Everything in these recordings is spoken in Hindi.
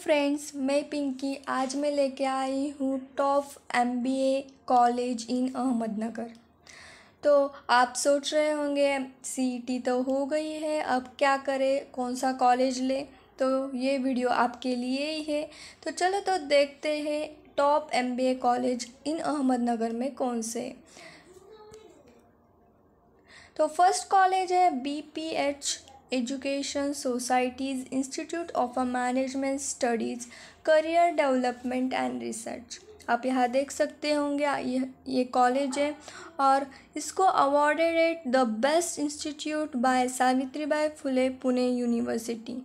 फ्रेंड्स मैं पिंकी आज मैं लेके आई हूँ top M B A college in Ahmednagar तो आप सोच रहे होंगे सी टी e तो हो गई है अब क्या करें कौन सा कॉलेज ले तो ये वीडियो आपके लिए ही है तो चलो तो देखते हैं top M B A college in Ahmednagar में कौन से तो फर्स्ट कॉलेज है B P H education societies institute of management studies career development and research आप यहाँ देख सकते होंगे ये ये कॉलेज है और इसको awarded at the best institute by Savitribai Phule Pune university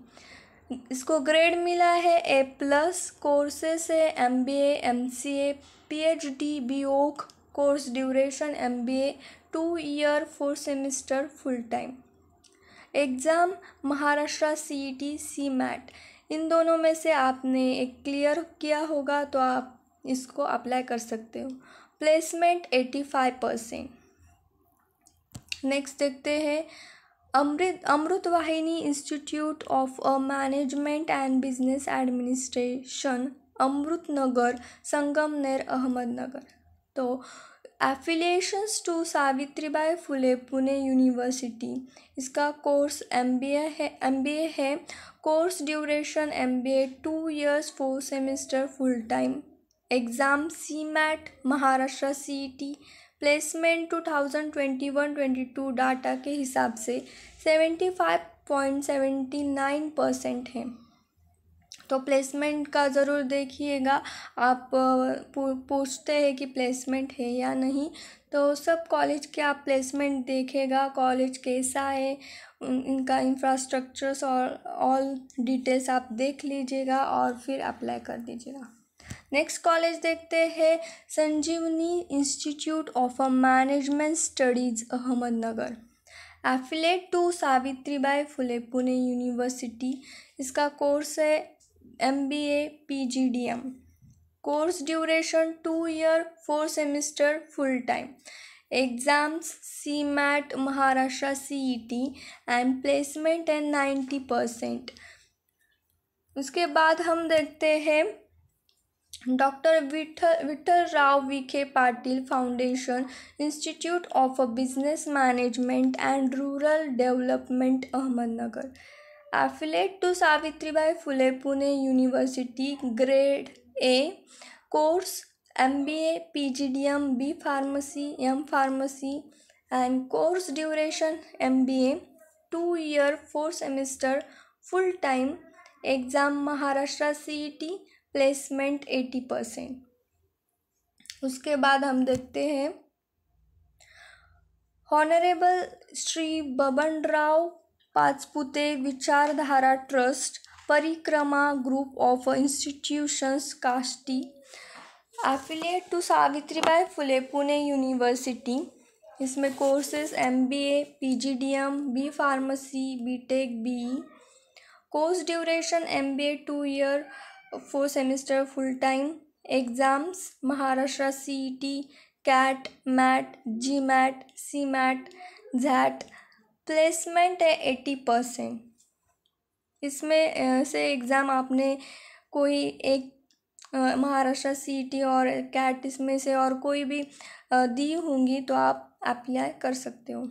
इसको ग्रेड मिला है ए प्लस कोर्सेस है M B M C A P H D B ओक course duration M B A two year four semester full time exam Maharashtra C E T C MAT इन दोनों में से आपने एक क्लियर किया होगा तो आप इसको अप्लाई कर सकते हो placement eighty five percent next देखते हैं Amrut Amrut Vahini institute of management and business administration Amrutnagar Sangamner Ahmednagar तो affiliations to Savitribai Phule Pune university इसका कोर्स एम बी ए है एम बी ए है course duration M B A two years four semester full time exam C MAT Maharashtra C T placement two thousand twenty one twenty two data के हिसाब से seventy five point seventy nine percent है तो प्लेसमेंट का ज़रूर देखिएगा आप पूछते हैं कि प्लेसमेंट है या नहीं तो सब कॉलेज के आप प्लेसमेंट देखेगा कॉलेज कैसा है इनका इंफ्रास्ट्रक्चर्स और ऑल डिटेल्स आप देख लीजिएगा और फिर अप्लाई कर दीजिएगा नेक्स्ट कॉलेज देखते हैं Sanjivani institute of management studies Ahmednagar affiliate to Savitribai Phule Pune university इसका कोर्स है M B A P G D M course duration two year four semester full time exams C MAT Maharashtra C E T and placement and ninety percent उसके बाद हम देखते हैं doctor Vitthal Vitthal Rao Vikhe Patil foundation institute of business management and rural development Ahmednagar affiliate to Savitribai Phule Pune university grade A course M B A P G D M B pharmacy M pharmacy and course duration M B A two year four semester full time exam Maharashtra C E T placement eighty percent उसके बाद हम देखते हैं हॉनरेबल श्री बबन राव पाचपुते विचारधारा trust Parikrama group of institutions Kashti affiliate to Savitribai Phule Pune university इसमें courses M B A P G D M B pharmacy B tech B course duration M B A two year four semester full time exams Maharashtra C E T CAT MAT G MAT C MAT XAT placement है एट्टी परसेंट इसमें से एग्ज़ाम आपने कोई एक महाराष्ट्र सी टी और कैट इसमें से और कोई भी दी होंगी तो आप अप्लाई कर सकते हो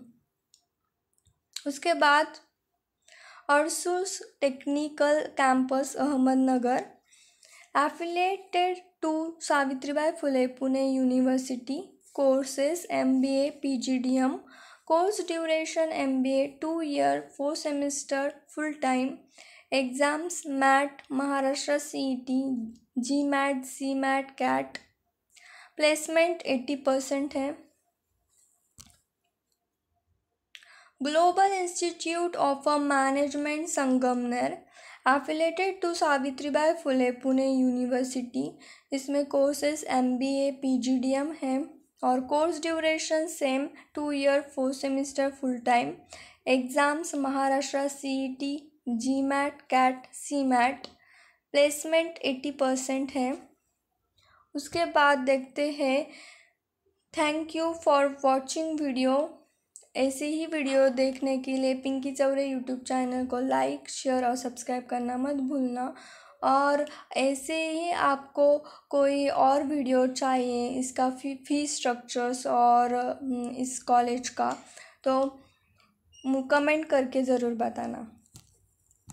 उसके बाद अर्सूस technical campus Ahmednagar affiliated to Savitribai Phule Pune university courses M B A P G D M course duration M B A two year four semester full time exams MAT Maharashtra C E T G MAT C MAT CAT placement eighty percent है global institute of uh management Sangamner affiliated to Savitribai Phule Pune university इसमें courses M B A P G D M हैं और course duration same two year four semester full time exams Maharashtra C E T G MAT CAT C MAT placement eighty percent है उसके बाद देखते हैं thank you for watching video ऐसी ही वीडियो देखने के लिए पिंकी चौरे यूट्यूब चैनल को लाइक शेयर और सब्सक्राइब करना मत भूलना और ऐसे ही आपको कोई और वीडियो चाहिए इसका फ़ी फ़ी स्ट्रक्चर्स और इस कॉलेज का तो कमेंट करके ज़रूर बताना